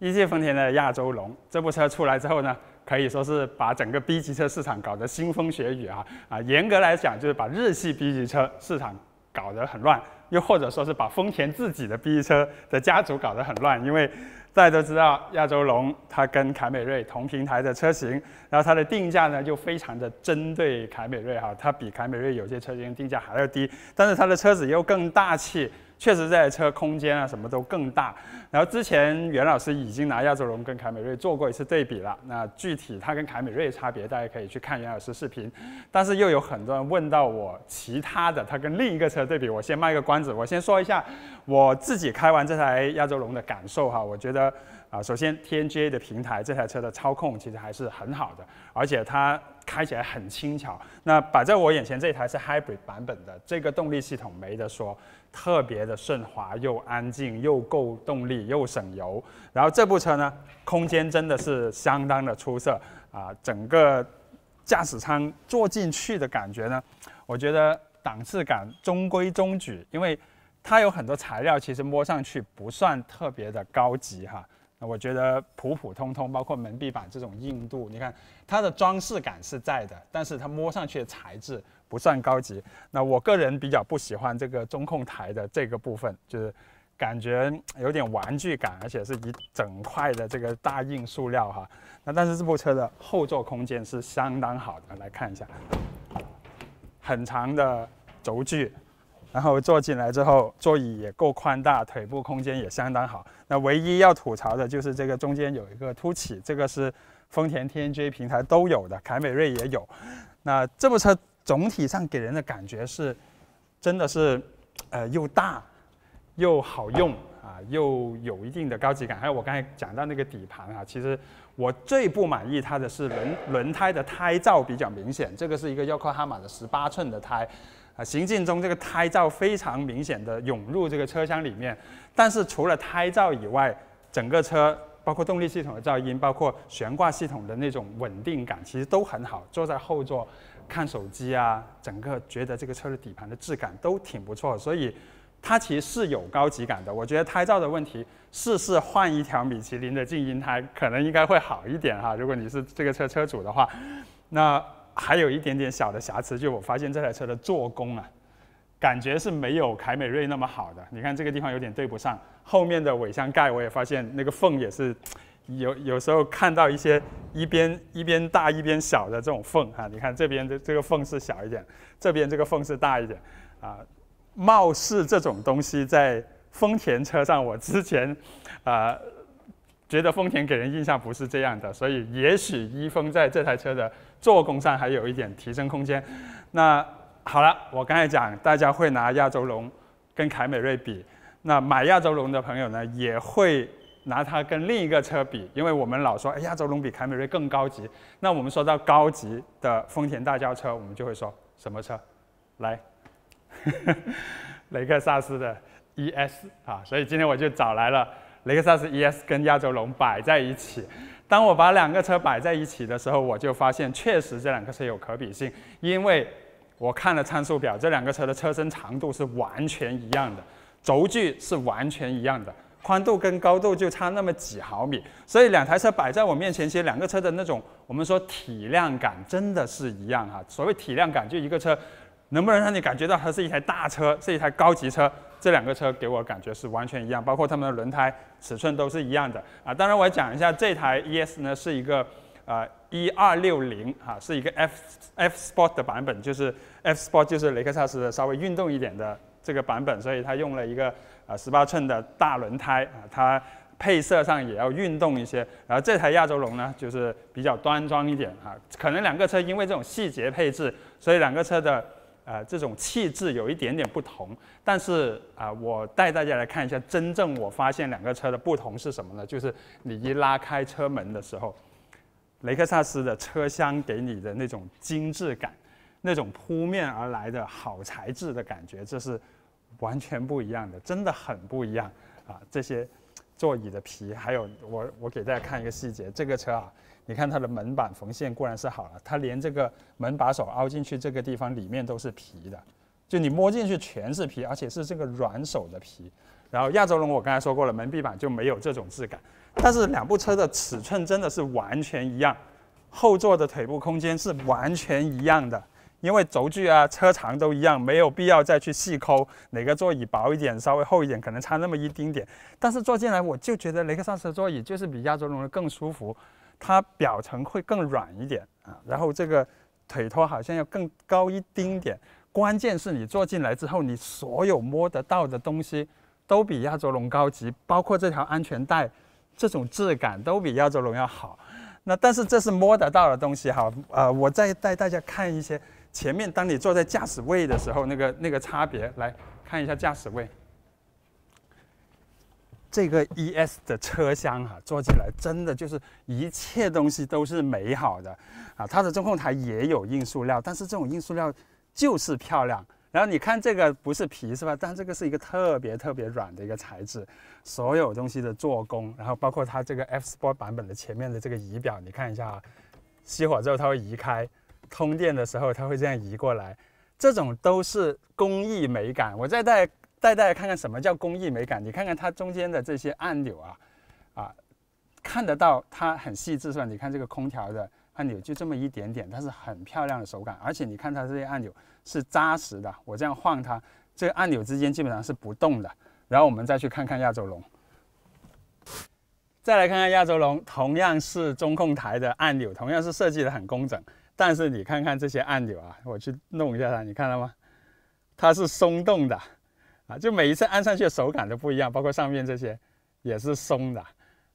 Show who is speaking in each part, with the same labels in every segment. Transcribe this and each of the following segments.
Speaker 1: 一汽丰田的亚洲龙这部车出来之后呢，可以说是把整个 B 级车市场搞得腥风血雨啊！啊，严格来讲就是把日系 B 级车市场搞得很乱，又或者说是把丰田自己的 B 级车的家族搞得很乱。因为大家都知道，亚洲龙它跟凯美瑞同平台的车型，然后它的定价呢就非常的针对凯美瑞哈，它比凯美瑞有些车型定价还要低，但是它的车子又更大气。确实，这台车空间啊什么都更大。然后之前袁老师已经拿亚洲龙跟凯美瑞做过一次对比了，那具体它跟凯美瑞差别，大家可以去看袁老师视频。但是又有很多人问到我其他的，它跟另一个车对比，我先卖个关子，我先说一下我自己开完这台亚洲龙的感受哈。我觉得啊，首先 TNGA 的平台，这台车的操控其实还是很好的，而且它开起来很轻巧。那摆在我眼前这台是 Hybrid 版本的，这个动力系统没得说。特别的顺滑，又安静，又够动力，又省油。然后这部车呢，空间真的是相当的出色啊！整个驾驶舱坐进去的感觉呢，我觉得档次感中规中矩，因为它有很多材料其实摸上去不算特别的高级哈。那我觉得普普通通，包括门壁板这种硬度，你看它的装饰感是在的，但是它摸上去的材质。不算高级，那我个人比较不喜欢这个中控台的这个部分，就是感觉有点玩具感，而且是一整块的这个大硬塑料哈。那但是这部车的后座空间是相当好的，来看一下，很长的轴距，然后坐进来之后座椅也够宽大，腿部空间也相当好。那唯一要吐槽的就是这个中间有一个凸起，这个是丰田 TNGA 平台都有的，凯美瑞也有。那这部车。总体上给人的感觉是，真的是，呃，又大，又好用啊，又有一定的高级感。还有我刚才讲到那个底盘啊，其实我最不满意它的是轮轮胎的胎噪比较明显。这个是一个 Yokohama 的十八寸的胎，啊，行进中这个胎噪非常明显的涌入这个车厢里面。但是除了胎噪以外，整个车包括动力系统的噪音，包括悬挂系统的那种稳定感，其实都很好。坐在后座。看手机啊，整个觉得这个车的底盘的质感都挺不错，所以它其实是有高级感的。我觉得胎噪的问题，试试换一条米其林的静音胎，可能应该会好一点哈。如果你是这个车车主的话，那还有一点点小的瑕疵，就我发现这台车的做工啊，感觉是没有凯美瑞那么好的。你看这个地方有点对不上，后面的尾箱盖我也发现那个缝也是。有有时候看到一些一边一边大一边小的这种缝啊，你看这边的这个缝是小一点，这边这个缝是大一点啊。貌似这种东西在丰田车上，我之前，啊，觉得丰田给人印象不是这样的，所以也许一丰在这台车的做工上还有一点提升空间。那好了，我刚才讲大家会拿亚洲龙跟凯美瑞比，那买亚洲龙的朋友呢也会。拿它跟另一个车比，因为我们老说，哎亚洲龙比凯美瑞更高级。那我们说到高级的丰田大轿车，我们就会说什么车？来，雷克萨斯的 ES 啊。所以今天我就找来了雷克萨斯 ES 跟亚洲龙摆在一起。当我把两个车摆在一起的时候，我就发现确实这两个车有可比性，因为我看了参数表，这两个车的车身长度是完全一样的，轴距是完全一样的。宽度跟高度就差那么几毫米，所以两台车摆在我面前，其实两个车的那种我们说体量感真的是一样哈。所谓体量感，就一个车能不能让你感觉到它是一台大车，是一台高级车。这两个车给我感觉是完全一样，包括它们的轮胎尺寸都是一样的啊。当然我讲一下这台 ES 呢是一个呃一二六零哈，是一个 F F Sport 的版本，就是 F Sport 就是雷克萨斯稍微运动一点的这个版本，所以它用了一个。啊，十八寸的大轮胎啊，它配色上也要运动一些。然后这台亚洲龙呢，就是比较端庄一点啊。可能两个车因为这种细节配置，所以两个车的呃这种气质有一点点不同。但是啊，我带大家来看一下，真正我发现两个车的不同是什么呢？就是你一拉开车门的时候，雷克萨斯的车厢给你的那种精致感，那种扑面而来的好材质的感觉，这是。完全不一样的，真的很不一样啊！这些座椅的皮，还有我我给大家看一个细节，这个车啊，你看它的门板缝线固然是好了，它连这个门把手凹进去这个地方里面都是皮的，就你摸进去全是皮，而且是这个软手的皮。然后亚洲龙我刚才说过了，门壁板就没有这种质感。但是两部车的尺寸真的是完全一样，后座的腿部空间是完全一样的。因为轴距啊、车长都一样，没有必要再去细抠哪个座椅薄一点、稍微厚一点，可能差那么一丁点。但是坐进来，我就觉得雷克萨斯的座椅就是比亚洲龙的更舒服，它表层会更软一点啊。然后这个腿托好像要更高一丁点。关键是你坐进来之后，你所有摸得到的东西都比亚洲龙高级，包括这条安全带，这种质感都比亚洲龙要好。那但是这是摸得到的东西哈。呃，我再带大家看一些。前面，当你坐在驾驶位的时候，那个那个差别，来看一下驾驶位。这个 ES 的车厢哈，坐起来真的就是一切东西都是美好的啊！它的中控台也有硬塑料，但是这种硬塑料就是漂亮。然后你看这个不是皮是吧？但这个是一个特别特别软的一个材质。所有东西的做工，然后包括它这个 FS p o r t 版本的前面的这个仪表，你看一下，啊，熄火之后它会移开。通电的时候，它会这样移过来，这种都是工艺美感。我再带带大家看看什么叫工艺美感，你看看它中间的这些按钮啊，啊，看得到它很细致是吧？你看这个空调的按钮就这么一点点，它是很漂亮的手感，而且你看它这些按钮是扎实的，我这样晃它，这个按钮之间基本上是不动的。然后我们再去看看亚洲龙，再来看看亚洲龙，同样是中控台的按钮，同样是设计的很工整。但是你看看这些按钮啊，我去弄一下它，你看到吗？它是松动的啊，就每一次按上去手感都不一样，包括上面这些也是松的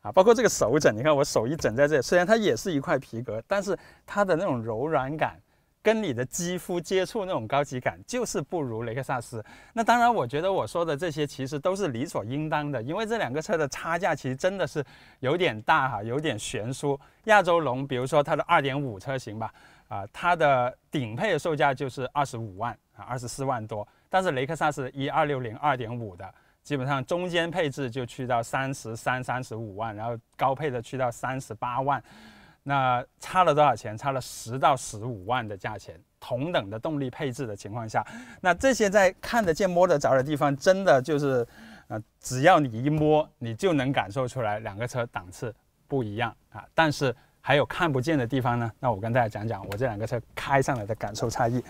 Speaker 1: 啊，包括这个手枕，你看我手一枕在这，虽然它也是一块皮革，但是它的那种柔软感。跟你的肌肤接触那种高级感，就是不如雷克萨斯。那当然，我觉得我说的这些其实都是理所应当的，因为这两个车的差价其实真的是有点大哈，有点悬殊。亚洲龙，比如说它的2.5车型吧，啊，它的顶配的售价就是25万啊，24万多。但是雷克萨斯二2 6 0 2.5的，基本上中间配置就去到33、35万，然后高配的去到38万。那差了多少钱？差了十到十五万的价钱。同等的动力配置的情况下，那这些在看得见摸得着的地方，真的就是，呃，只要你一摸，你就能感受出来两个车档次不一样啊。但是还有看不见的地方呢。那我跟大家讲讲我这两个车开上来的感受差异。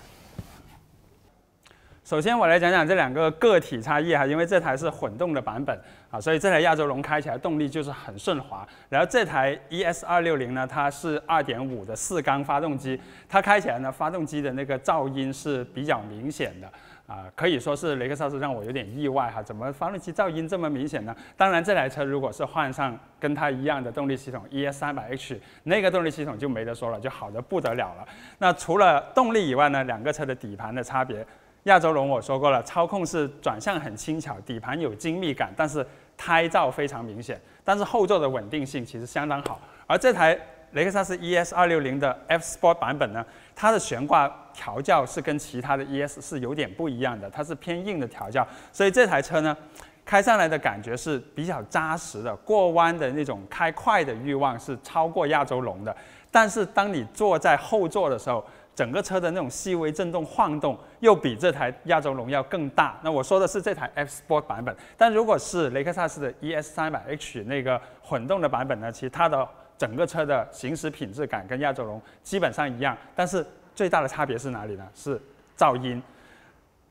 Speaker 1: 首先我来讲讲这两个个体差异哈，因为这台是混动的版本啊，所以这台亚洲龙开起来动力就是很顺滑。然后这台 ES 二六零呢，它是二点五的四缸发动机，它开起来呢发动机的那个噪音是比较明显的啊，可以说是雷克萨斯让我有点意外哈，怎么发动机噪音这么明显呢？当然这台车如果是换上跟它一样的动力系统 ES 三百 H，那个动力系统就没得说了，就好得不得了了。那除了动力以外呢，两个车的底盘的差别。亚洲龙我说过了，操控是转向很轻巧，底盘有精密感，但是胎噪非常明显。但是后座的稳定性其实相当好。而这台雷克萨斯 ES 二六零的 F Sport 版本呢，它的悬挂调教是跟其他的 ES 是有点不一样的，它是偏硬的调教，所以这台车呢，开上来的感觉是比较扎实的，过弯的那种开快的欲望是超过亚洲龙的。但是当你坐在后座的时候，整个车的那种细微震动晃动又比这台亚洲龙要更大。那我说的是这台 F Sport 版本，但如果是雷克萨斯的 ES300h 那个混动的版本呢？其实它的整个车的行驶品质感跟亚洲龙基本上一样，但是最大的差别是哪里呢？是噪音。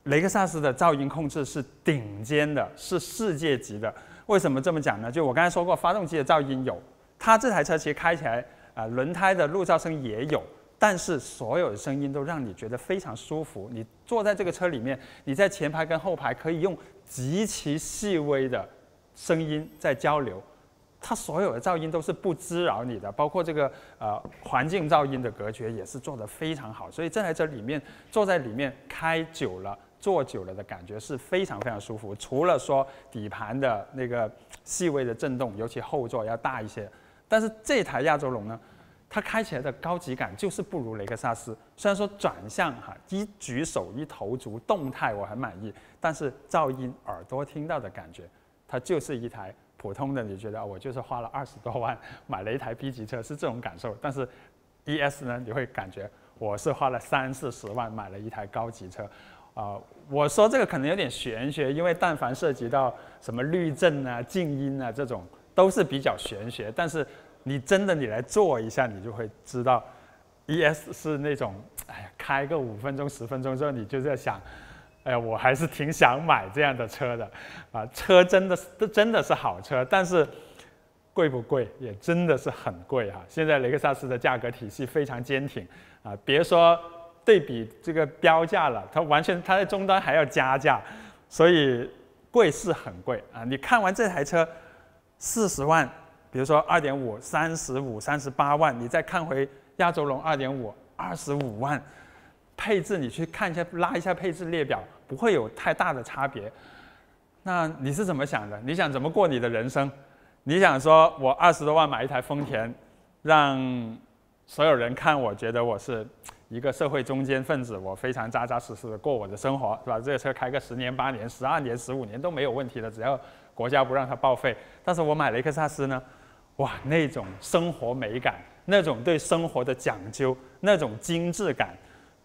Speaker 1: 雷克萨斯的噪音控制是顶尖的，是世界级的。为什么这么讲呢？就我刚才说过，发动机的噪音有，它这台车其实开起来啊，轮胎的路噪声也有。但是所有的声音都让你觉得非常舒服。你坐在这个车里面，你在前排跟后排可以用极其细微的声音在交流，它所有的噪音都是不滋扰你的，包括这个呃环境噪音的隔绝也是做得非常好。所以这台车里面坐在里面开久了、坐久了的感觉是非常非常舒服。除了说底盘的那个细微的震动，尤其后座要大一些，但是这台亚洲龙呢？它开起来的高级感就是不如雷克萨斯。虽然说转向哈一举手一投足动态我很满意，但是噪音耳朵听到的感觉，它就是一台普通的。你觉得我就是花了二十多万买了一台 B 级车是这种感受。但是 ES 呢，你会感觉我是花了三四十万买了一台高级车。啊，我说这个可能有点玄学，因为但凡涉及到什么滤震啊、静音啊这种，都是比较玄学。但是。你真的，你来做一下，你就会知道，ES 是那种，哎呀，开个五分钟、十分钟之后，你就在想，哎呀，我还是挺想买这样的车的，啊，车真的是真的是好车，但是贵不贵也真的是很贵哈。现在雷克萨斯的价格体系非常坚挺，啊，别说对比这个标价了，它完全它在终端还要加价，所以贵是很贵啊。你看完这台车，四十万。比如说二点五三十五三十八万，你再看回亚洲龙二点五二十五万，配置你去看一下拉一下配置列表，不会有太大的差别。那你是怎么想的？你想怎么过你的人生？你想说我二十多万买一台丰田，让所有人看，我觉得我是一个社会中间分子，我非常扎扎实实的过我的生活，是吧？这个车开个十年八年、十二年、十五年都没有问题的，只要国家不让它报废。但是我买雷克萨斯呢？哇，那种生活美感，那种对生活的讲究，那种精致感，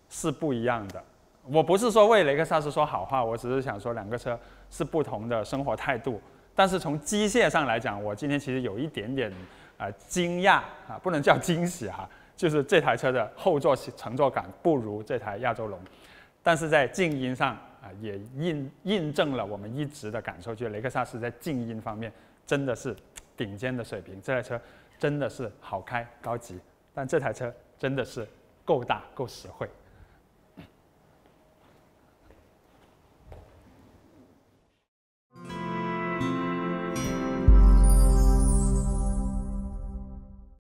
Speaker 1: 是不一样的。我不是说为雷克萨斯说好话，我只是想说两个车是不同的生活态度。但是从机械上来讲，我今天其实有一点点啊惊讶啊，不能叫惊喜哈，就是这台车的后座乘坐感不如这台亚洲龙，但是在静音上啊也印印证了我们一直的感受，就是雷克萨斯在静音方面真的是。顶尖的水平，这台车真的是好开、高级，但这台车真的是够大、够实惠。